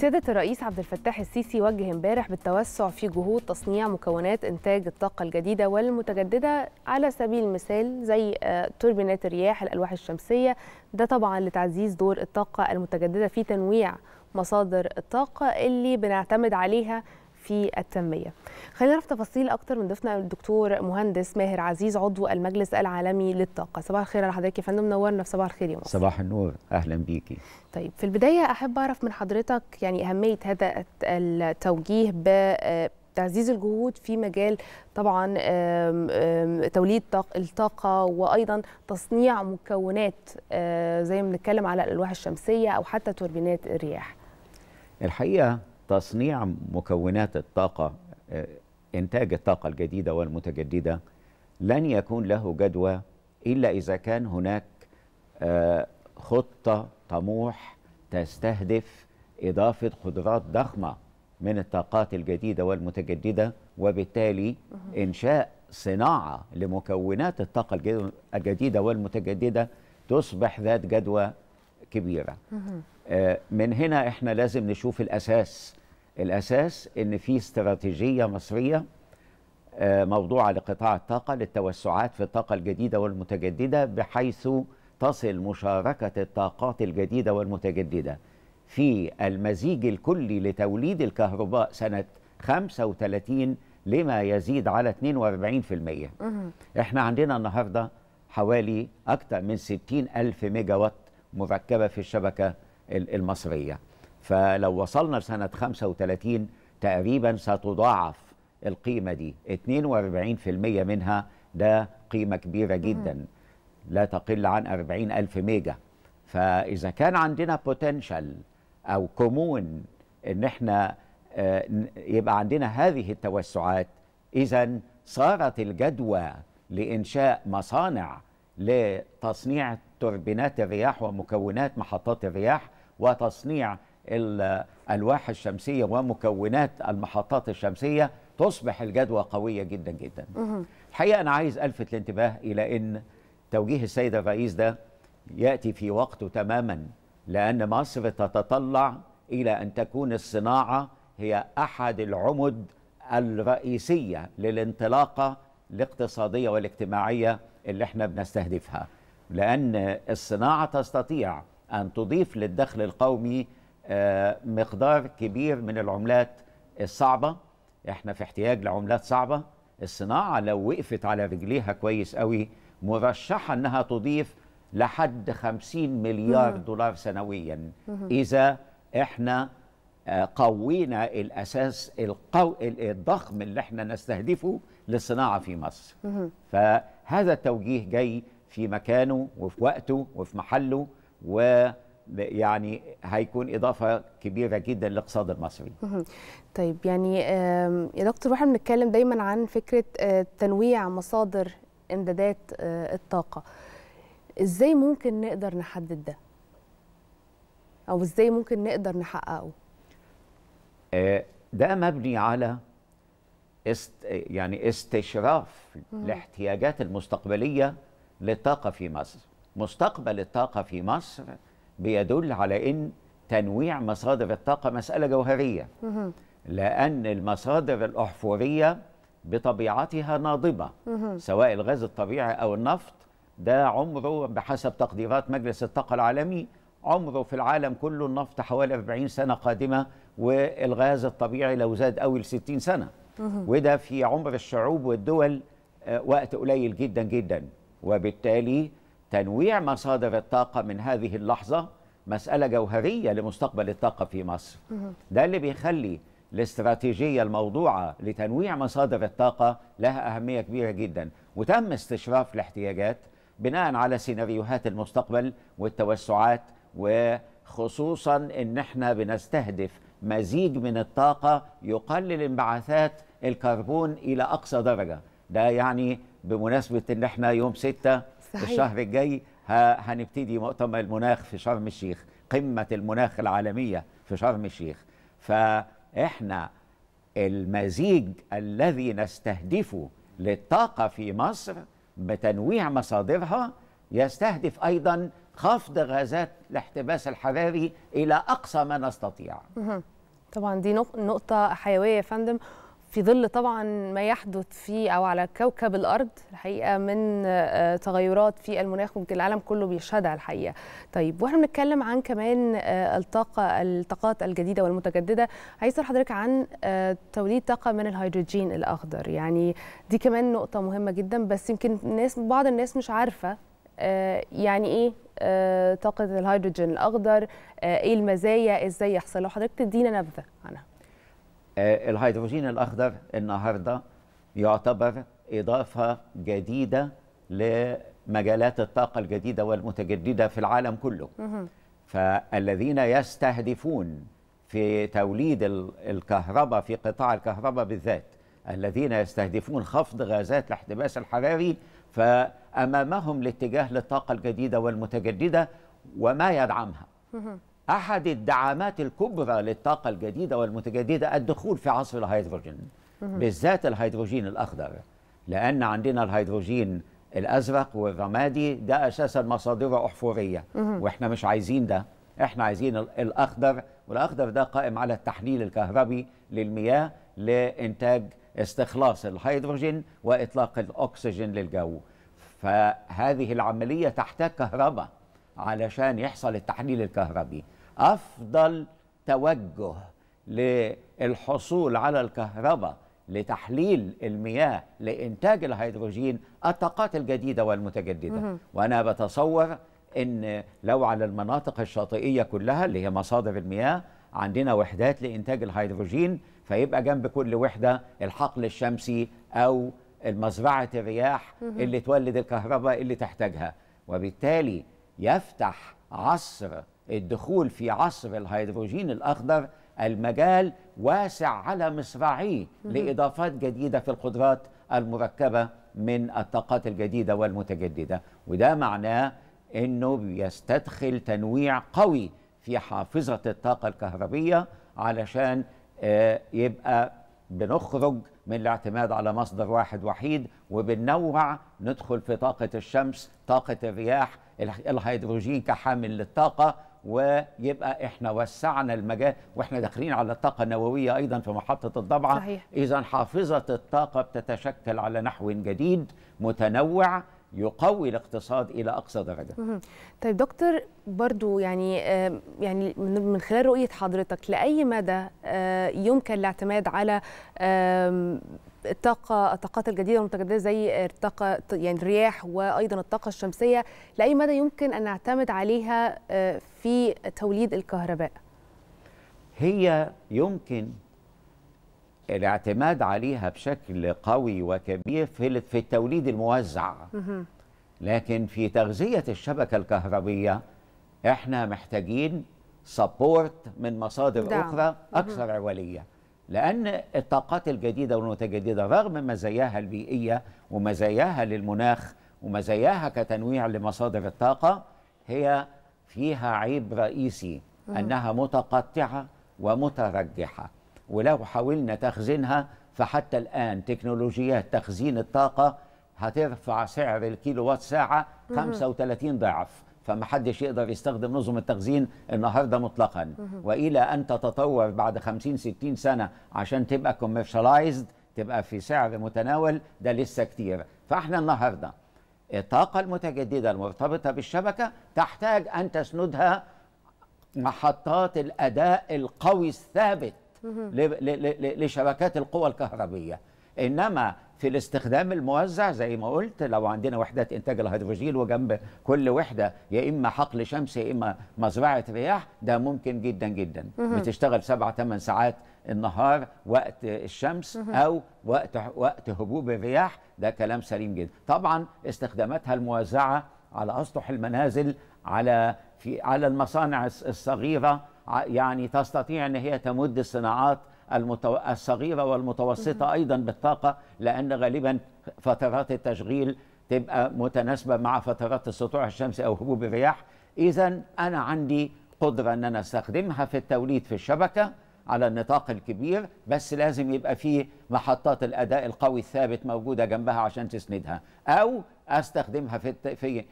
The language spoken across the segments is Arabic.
سيادة الرئيس عبد الفتاح السيسي وجه امبارح بالتوسع في جهود تصنيع مكونات إنتاج الطاقة الجديدة والمتجددة على سبيل المثال زي آه، توربينات الرياح الألواح الشمسية ده طبعا لتعزيز دور الطاقة المتجددة في تنويع مصادر الطاقة اللي بنعتمد عليها في التنميه خلينا نعرف تفاصيل اكتر من ضيفنا الدكتور مهندس ماهر عزيز عضو المجلس العالمي للطاقه صباح الخير على حضرتك يا فندم نورنا في صباح الخير يا مصر صباح النور اهلا بيكي طيب في البدايه احب اعرف من حضرتك يعني اهميه هذا التوجيه ب تعزيز الجهود في مجال طبعا توليد الطاقه وايضا تصنيع مكونات آه، زي ما بنتكلم على الالواح الشمسيه او حتى توربينات الرياح الحقيقه تصنيع مكونات الطاقة إنتاج الطاقة الجديدة والمتجددة لن يكون له جدوى إلا إذا كان هناك آه، خطة طموح تستهدف إضافة قدرات ضخمة من الطاقات الجديدة والمتجددة وبالتالي إنشاء صناعة لمكونات الطاقة الجديدة والمتجددة تصبح ذات جدوى كبيرة آه، من هنا احنا لازم نشوف الاساس الاساس ان في استراتيجيه مصريه آه، موضوعه لقطاع الطاقه للتوسعات في الطاقه الجديده والمتجدده بحيث تصل مشاركه الطاقات الجديده والمتجدده في المزيج الكلي لتوليد الكهرباء سنه 35 لما يزيد على 42% احنا عندنا النهارده حوالي اكثر من 60 ألف ميجا وات مركبة في الشبكة المصرية فلو وصلنا لسنة 35 تقريبا ستضاعف القيمة دي 42% منها ده قيمة كبيرة جدا لا تقل عن 40 ألف ميجا فإذا كان عندنا بوتنشال أو كومون إن إحنا آه، يبقى عندنا هذه التوسعات إذا صارت الجدوى لإنشاء مصانع لتصنيع توربينات الرياح ومكونات محطات الرياح وتصنيع الألواح الشمسية ومكونات المحطات الشمسية تصبح الجدوى قوية جدا جدا الحقيقة أنا عايز ألفت الانتباه إلى أن توجيه السيد الرئيس ده يأتي في وقته تماما لأن مصر تتطلع إلى أن تكون الصناعة هي أحد العمد الرئيسية للانطلاقة الاقتصادية والاجتماعية اللي احنا بنستهدفها لأن الصناعة تستطيع أن تضيف للدخل القومي آه، مقدار كبير من العملات الصعبة احنا في احتياج لعملات صعبة الصناعة لو وقفت على رجليها كويس قوي مرشحة أنها تضيف لحد 50 مليار دولار سنويا إذا احنا آه، قوينا الأساس القو... الضخم اللي احنا نستهدفه للصناعة في مصر فهذا التوجيه جاي في مكانه وفي وقته وفي محله و يعني هيكون اضافه كبيره جدا للاقتصاد المصري. طيب يعني يا دكتور واحنا بنتكلم دايما عن فكره آه، تنويع مصادر امدادات آه، الطاقه. ازاي ممكن نقدر نحدد ده؟ او ازاي ممكن نقدر نحققه؟ آه، ده مبني على است يعني استشراف الاحتياجات المستقبليه للطاقه في مصر. مستقبل الطاقة في مصر بيدل على أن تنويع مصادر الطاقة مسألة جوهرية لأن المصادر الأحفورية بطبيعتها ناضبة سواء الغاز الطبيعي أو النفط ده عمره بحسب تقديرات مجلس الطاقة العالمي عمره في العالم كله النفط حوالي 40 سنة قادمة والغاز الطبيعي لو زاد أول 60 سنة وده في عمر الشعوب والدول آه، وقت قليل جدا جدا وبالتالي تنويع مصادر الطاقة من هذه اللحظة مسألة جوهرية لمستقبل الطاقة في مصر ده اللي بيخلي الاستراتيجية الموضوعة لتنويع مصادر الطاقة لها أهمية كبيرة جدا وتم استشراف الاحتياجات بناء على سيناريوهات المستقبل والتوسعات وخصوصا ان احنا بنستهدف مزيج من الطاقة يقلل انبعاثات الكربون إلى أقصى درجة ده يعني بمناسبة ان احنا يوم 6 صحيح. الشهر الجاي هنبتدي مؤتمر المناخ في شرم الشيخ قمة المناخ العالمية في شرم الشيخ فإحنا المزيج الذي نستهدفه للطاقة في مصر بتنويع مصادرها يستهدف أيضا خفض غازات الاحتباس الحراري إلى أقصى ما نستطيع طبعا دي نقطة حيوية يا فندم في ظل طبعا ما يحدث في او على كوكب الارض الحقيقه من آه، تغيرات في المناخ ممكن العالم كله بيشهدها الحقيقه. طيب واحنا بنتكلم عن كمان آه، الطاقه الطاقات الجديده والمتجدده عايز اسال حضرتك عن آه، توليد طاقه من الهيدروجين الاخضر يعني دي كمان نقطه مهمه جدا بس يمكن الناس بعض الناس مش عارفه يعني ايه طاقه الهيدروجين الاخضر ايه المزايا ازاي يحصل لو حضرتك تدينا نبذه عنها. آه، الهيدروجين الأخضر النهاردة يعتبر إضافة جديدة لمجالات الطاقة الجديدة والمتجددة في العالم كله فالذين يستهدفون في توليد الكهرباء في قطاع الكهرباء بالذات الذين يستهدفون خفض غازات الاحتباس الحراري فأمامهم الاتجاه للطاقة الجديدة والمتجددة وما يدعمها أحد الدعامات الكبرى للطاقة الجديدة والمتجددة الدخول في عصر الهيدروجين بالذات الهيدروجين الأخضر لأن عندنا الهيدروجين الأزرق والرمادي ده أساسا مصادر أحفورية وإحنا مش عايزين ده إحنا عايزين الأخضر والأخضر ده قائم على التحليل الكهربي للمياه لإنتاج استخلاص الهيدروجين وإطلاق الأكسجين للجو فهذه العملية تحتاج كهرباء علشان يحصل التحليل الكهربي افضل توجه للحصول على الكهرباء لتحليل المياه لانتاج الهيدروجين الطاقات الجديده والمتجدده وانا بتصور ان لو على المناطق الشاطئيه كلها اللي هي مصادر المياه عندنا وحدات لانتاج الهيدروجين فيبقى جنب كل وحده الحقل الشمسي او المزرعه الرياح اللي تولد الكهرباء اللي تحتاجها وبالتالي يفتح عصر الدخول في عصر الهيدروجين الأخضر المجال واسع على مصراعيه لإضافات جديدة في القدرات المركبة من الطاقات الجديدة والمتجددة وده معناه أنه يستدخل تنويع قوي في حافظة الطاقة الكهربية علشان آه، يبقى بنخرج من الاعتماد على مصدر واحد وحيد وبننوع ندخل في طاقة الشمس طاقة الرياح الهيدروجين كحامل للطاقة ويبقى احنا وسعنا المجال واحنا داخلين على الطاقه النوويه ايضا في محطه الضبعه اذا حافظه الطاقه بتتشكل على نحو جديد متنوع يقوي الاقتصاد الى اقصى درجه. طيب دكتور برضو يعني يعني من خلال رؤيه حضرتك لاي مدى آه، يمكن الاعتماد على الطاقه الطاقات الجديده والمتجدده زي الطاقه يعني الرياح وايضا الطاقه الشمسيه لاي مدى يمكن ان نعتمد عليها آه، في توليد الكهرباء؟ هي يمكن الاعتماد عليها بشكل قوي وكبير في التوليد الموزع لكن في تغذية الشبكة الكهربية احنا محتاجين سبورت من مصادر دعم. أخرى أكثر عوليه لأن الطاقات الجديدة والمتجددة رغم مزاياها البيئية ومزاياها للمناخ ومزاياها كتنويع لمصادر الطاقة هي فيها عيب رئيسي أنها متقطعة ومترجحة ولو حاولنا تخزينها فحتى الآن تكنولوجيات تخزين الطاقة هترفع سعر الكيلو وات ساعة 35 ضعف فما حدش يقدر يستخدم نظم التخزين النهارده مطلقا والى ان تتطور بعد 50 60 سنه عشان تبقى كوميرشالايزد تبقى في سعر متناول ده لسه كتير فاحنا النهارده الطاقه المتجدده المرتبطه بالشبكه تحتاج ان تسندها محطات الاداء القوي الثابت لشبكات القوى الكهربية إنما في الاستخدام الموزع زي ما قلت لو عندنا وحدات انتاج الهيدروجين وجنب كل وحده يا اما حقل شمس يا اما مزرعه رياح ده ممكن جدا جدا بتشتغل سبعة ثمان ساعات النهار وقت الشمس او وقت وقت هبوب الرياح ده كلام سليم جدا طبعا استخداماتها الموزعه على اسطح المنازل على في على المصانع الصغيره يعني تستطيع ان هي تمد الصناعات المتو... الصغيره والمتوسطه ايضا بالطاقه لان غالبا فترات التشغيل تبقى متناسبه مع فترات السطوع الشمسي او هبوب الرياح اذا انا عندي قدره ان انا استخدمها في التوليد في الشبكه على النطاق الكبير بس لازم يبقى فيه محطات الاداء القوي الثابت موجوده جنبها عشان تسندها او استخدمها في الت... في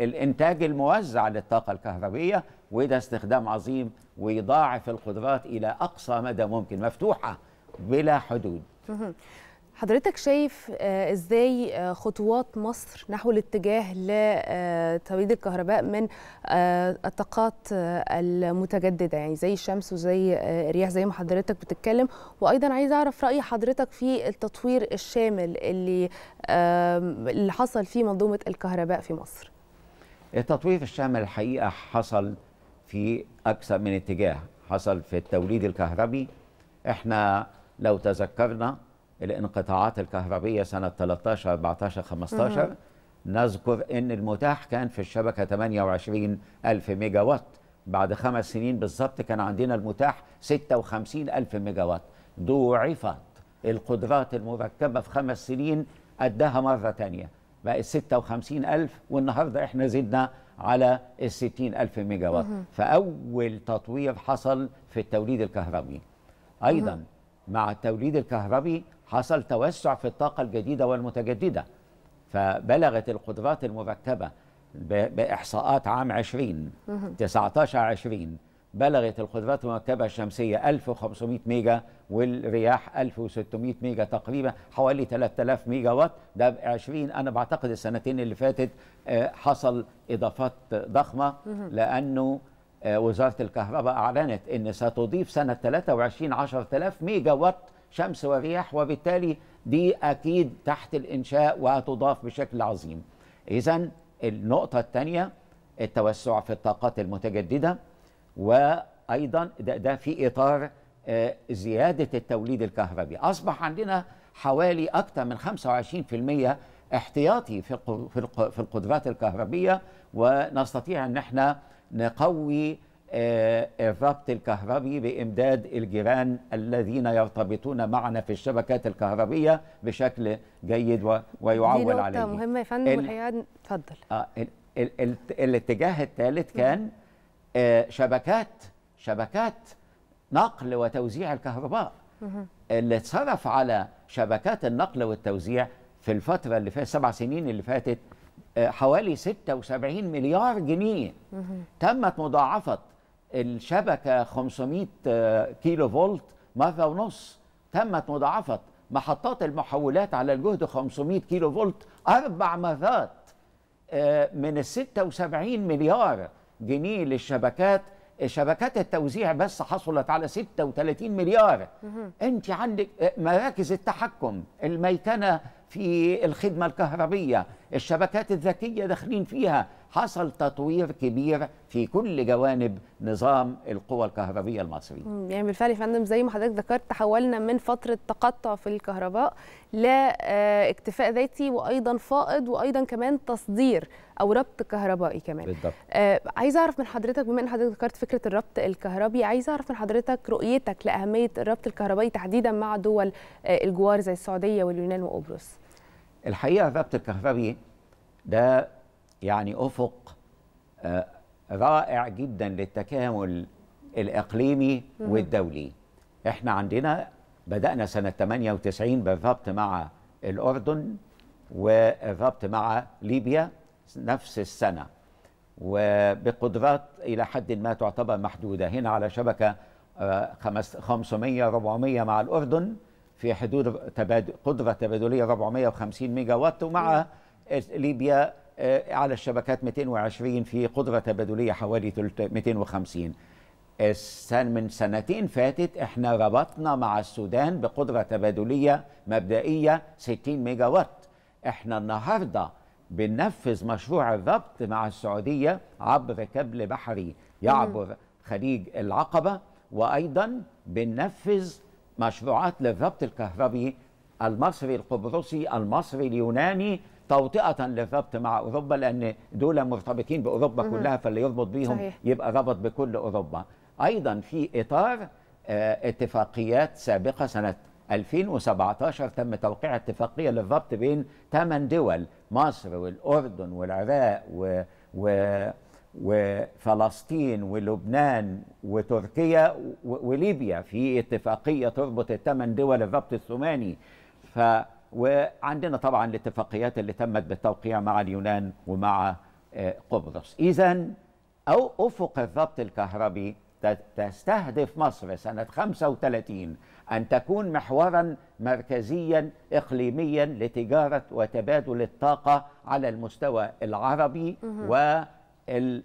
الانتاج الموزع للطاقه الكهربيه وده استخدام عظيم ويضاعف القدرات الى اقصى مدى ممكن مفتوحه بلا حدود حضرتك شايف آه، ازاي آه، خطوات مصر نحو الاتجاه لتوليد آه، الكهرباء من الطاقات المتجدده يعني زي الشمس وزي الرياح زي ما حضرتك بتتكلم وايضا عايز اعرف راي حضرتك في التطوير الشامل اللي اللي حصل في منظومه الكهرباء في مصر التطوير الشامل الحقيقه حصل في أكثر من اتجاه حصل في التوليد الكهربي احنا لو تذكرنا الانقطاعات الكهربية سنة 13 14 15 مم. نذكر ان المتاح كان في الشبكة 28 ألف ميجا وات بعد خمس سنين بالظبط كان عندنا المتاح 56 ألف ميجا وات ضوعفت القدرات المركبة في خمس سنين قدها مرة تانية بقت 56 ألف والنهاردة احنا زدنا على ال ألف ميجا وات فاول تطوير حصل في التوليد الكهربي ايضا مع التوليد الكهربي حصل توسع في الطاقه الجديده والمتجدده فبلغت القدرات المركبه باحصاءات عام 20 19 20 بلغت القدرات المركبة الشمسية 1500 ميجا والرياح 1600 ميجا تقريبا حوالي 3000 ميجا وات ده ب 20 أنا بعتقد السنتين اللي فاتت آه، حصل إضافات ضخمة لأنه آه، وزارة الكهرباء أعلنت أن ستضيف سنة 23 10000 ميجا وات شمس ورياح وبالتالي دي أكيد تحت الإنشاء وهتضاف بشكل عظيم إذا النقطة الثانية التوسع في الطاقات المتجددة وايضا ده, ده في اطار آه، زياده التوليد الكهربي اصبح عندنا حوالي اكثر من 25% احتياطي في في القدرات الكهربيه ونستطيع ان احنا نقوي آه، الربط الكهربي بامداد الجيران الذين يرتبطون معنا في الشبكات الكهربيه بشكل جيد ويعول عليه. دي نقطة مهمة يا فندم اتفضل. آه، الاتجاه الثالث كان آه، شبكات شبكات نقل وتوزيع الكهرباء اللي اتصرف على شبكات النقل والتوزيع في الفترة اللي فاتت سبع سنين اللي فاتت آه، حوالي 76 مليار جنيه تمت مضاعفة الشبكة 500 آه، كيلو فولت مرة ونص تمت مضاعفة محطات المحولات على الجهد 500 كيلو فولت أربع مرات من ال 76 مليار جنيه للشبكات شبكات التوزيع بس حصلت على 36 مليار انت عندك آه، مراكز التحكم الميكنه في الخدمه الكهربيه الشبكات الذكيه داخلين فيها حصل تطوير كبير في كل جوانب نظام القوى الكهربية المصري يعني بالفعل يا فندم زي ما حضرتك ذكرت تحولنا من فترة تقطع في الكهرباء لاكتفاء آه، ذاتي وأيضا فائض وأيضا كمان تصدير أو ربط كهربائي كمان بالضبط. آه عايز أعرف من حضرتك بما أن حضرتك ذكرت فكرة الربط الكهربي عايز أعرف من حضرتك رؤيتك لأهمية الربط الكهربائي تحديدا مع دول آه، الجوار زي السعودية واليونان وقبرص الحقيقة الربط الكهربي ده يعني افق آه، رائع جدا للتكامل الاقليمي والدولي احنا عندنا بدانا سنه 98 بالربط مع الاردن والربط مع ليبيا نفس السنه وبقدرات الى حد ما تعتبر محدوده هنا على شبكه 500 آه، 400 مع الاردن في حدود قدره تبادليه 450 ميجا وات ومع ليبيا آه، على الشبكات 220 في قدرة تبادلية حوالي 250 السن من سنتين فاتت احنا ربطنا مع السودان بقدرة تبادلية مبدئية 60 ميجا وات احنا النهاردة بننفذ مشروع الربط مع السعودية عبر كبل بحري يعبر خليج العقبة وأيضا بننفذ مشروعات للربط الكهربي المصري القبرصي المصري اليوناني توطئه للربط مع اوروبا لان دول مرتبطين باوروبا مم. كلها فاللي يربط بيهم صحيح. يبقى ربط بكل اوروبا ايضا في اطار آه، اتفاقيات سابقه سنه 2017 تم توقيع اتفاقيه للربط بين ثمان دول مصر والاردن والعراق و, و وفلسطين ولبنان وتركيا وليبيا في اتفاقيه تربط الثمان دول الربط الثماني ف وعندنا طبعا الاتفاقيات اللي تمت بالتوقيع مع اليونان ومع آه، قبرص إذا أو أفق الضبط الكهربي تستهدف مصر سنة 35 أن تكون محورا مركزيا إقليميا لتجارة وتبادل الطاقة على المستوى العربي وال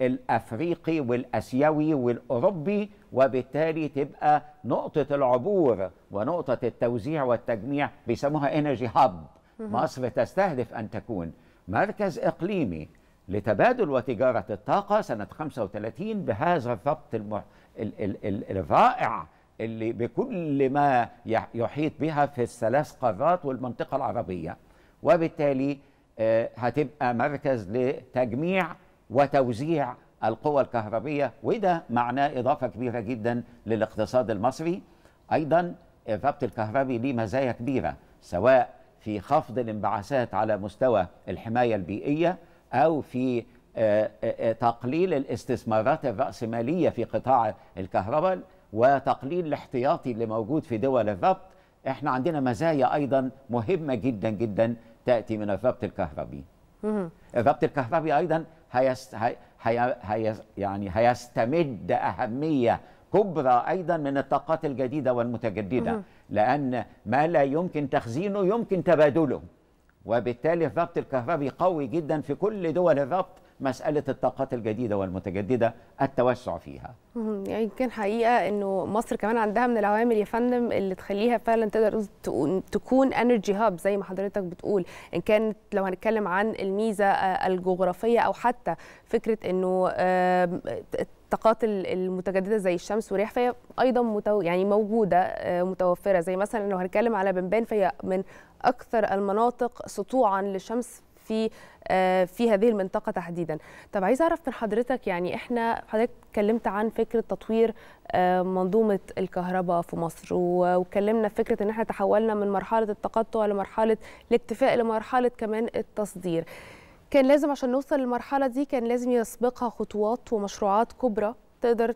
الافريقي والاسيوي والاوروبي وبالتالي تبقى نقطه العبور ونقطه التوزيع والتجميع بيسموها انرجي هاب مصر تستهدف ان تكون مركز اقليمي لتبادل وتجاره الطاقه سنه 35 بهذا الربط المح... ال... ال... ال... الرائع اللي بكل ما يحيط بها في الثلاث قارات والمنطقه العربيه وبالتالي آه، هتبقى مركز لتجميع وتوزيع القوى الكهربية وده معناه إضافة كبيرة جدا للاقتصاد المصري أيضا الربط الكهربي ليه مزايا كبيرة سواء في خفض الانبعاثات على مستوى الحماية البيئية أو في آه، آه، آه، تقليل الاستثمارات الرأسمالية في قطاع الكهرباء وتقليل الاحتياطي اللي موجود في دول الربط احنا عندنا مزايا أيضا مهمة جدا جدا تأتي من الربط الكهربي الربط الكهربي ايضا هيست هي هي يعني هيستمد اهميه كبرى ايضا من الطاقات الجديده والمتجدده لان ما لا يمكن تخزينه يمكن تبادله وبالتالي الربط الكهربي قوي جدا في كل دول الربط مساله الطاقات الجديده والمتجدده التوسع فيها يعني يمكن حقيقه انه مصر كمان عندها من العوامل يا فندم اللي تخليها فعلا تقدر تكون انرجي هاب زي ما حضرتك بتقول ان كانت لو هنتكلم عن الميزه آه، الجغرافيه او حتى فكره انه الطاقات المتجدده زي الشمس والرياح فهي ايضا متو... يعني موجوده آه، متوفره زي مثلا لو هنتكلم على بنبان فهي من اكثر المناطق سطوعا للشمس في آه، في هذه المنطقه تحديدا طب عايز اعرف من حضرتك يعني احنا حضرتك اتكلمت عن فكره تطوير آه، منظومه الكهرباء في مصر واتكلمنا في فكره ان احنا تحولنا من مرحله التقطع لمرحله الاكتفاء لمرحله كمان التصدير كان لازم عشان نوصل للمرحله دي كان لازم يسبقها خطوات ومشروعات كبرى تقدر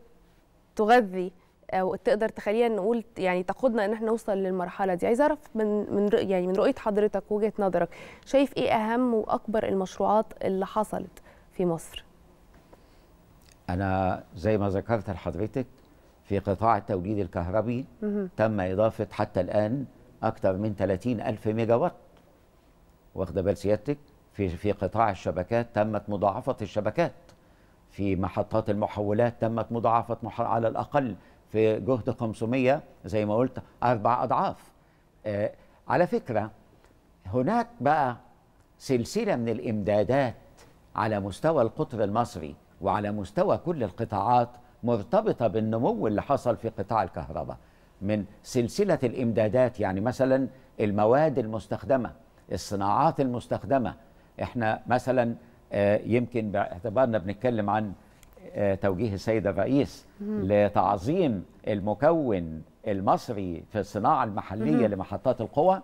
تغذي وتقدر تخلينا نقول يعني تقودنا ان احنا نوصل للمرحله دي عايز اعرف من من يعني من رؤيه حضرتك وجهه نظرك شايف ايه اهم واكبر المشروعات اللي حصلت في مصر انا زي ما ذكرت لحضرتك في قطاع التوليد الكهربي مه. تم اضافه حتى الان اكثر من 30 الف ميجا وات واخده بال سيادتك في في قطاع الشبكات تمت مضاعفه الشبكات في محطات المحولات تمت مضاعفه على الاقل في جهد 500 زي ما قلت أربع أضعاف آه، على فكرة هناك بقى سلسلة من الإمدادات على مستوى القطر المصري وعلى مستوى كل القطاعات مرتبطة بالنمو اللي حصل في قطاع الكهرباء من سلسلة الإمدادات يعني مثلا المواد المستخدمة الصناعات المستخدمة احنا مثلا آه، يمكن باعتبارنا بنتكلم عن آه، توجيه السيد الرئيس لتعظيم المكون المصري في الصناعة المحلية لمحطات القوى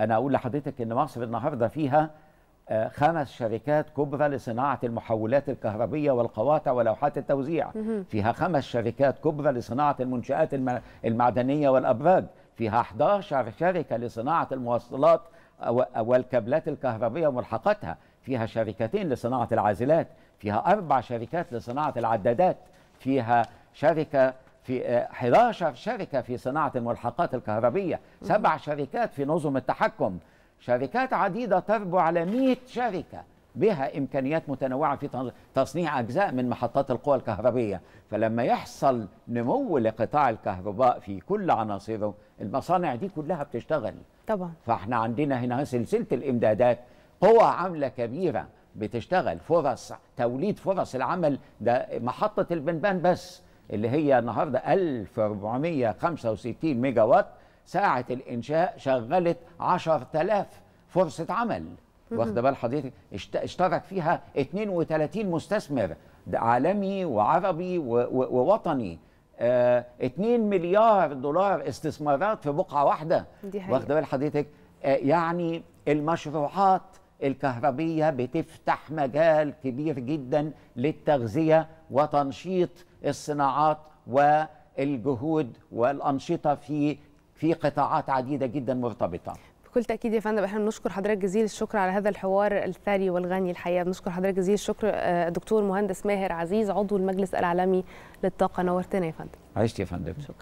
أنا أقول لحضرتك إن مصر النهاردة فيها آه، خمس شركات كبرى لصناعة المحولات الكهربية والقواطع ولوحات التوزيع فيها خمس شركات كبرى لصناعة المنشآت المعدنية والأبراج فيها 11 شركة لصناعة المواصلات والكابلات الكهربية وملحقاتها فيها شركتين لصناعة العازلات فيها أربع شركات لصناعة العدادات فيها شركة في 11 آه، شركة في صناعة الملحقات الكهربية سبع شركات في نظم التحكم شركات عديدة تربو على 100 شركة بها إمكانيات متنوعة في تصنيع أجزاء من محطات القوى الكهربية فلما يحصل نمو لقطاع الكهرباء في كل عناصره المصانع دي كلها بتشتغل طبعا فاحنا عندنا هنا سلسلة الإمدادات قوى عاملة كبيرة بتشتغل فرص توليد فرص العمل ده محطة البنبان بس اللي هي النهاردة 1465 ميجا وات ساعة الإنشاء شغلت 10000 فرصة عمل واخده بال حضرتك اشترك فيها 32 مستثمر ده عالمي وعربي ووطني آه 2 مليار دولار استثمارات في بقعة واحدة واخده بال حضرتك آه يعني المشروعات الكهربية بتفتح مجال كبير جدا للتغذية وتنشيط الصناعات والجهود والأنشطة في في قطاعات عديدة جدا مرتبطة بكل تأكيد يا فندم احنا بنشكر حضرتك جزيل الشكر على هذا الحوار الثري والغني الحقيقة بنشكر حضرتك جزيل الشكر آه، دكتور مهندس ماهر عزيز عضو المجلس العالمي للطاقة نورتنا يا فندم عشت يا فندم شكرا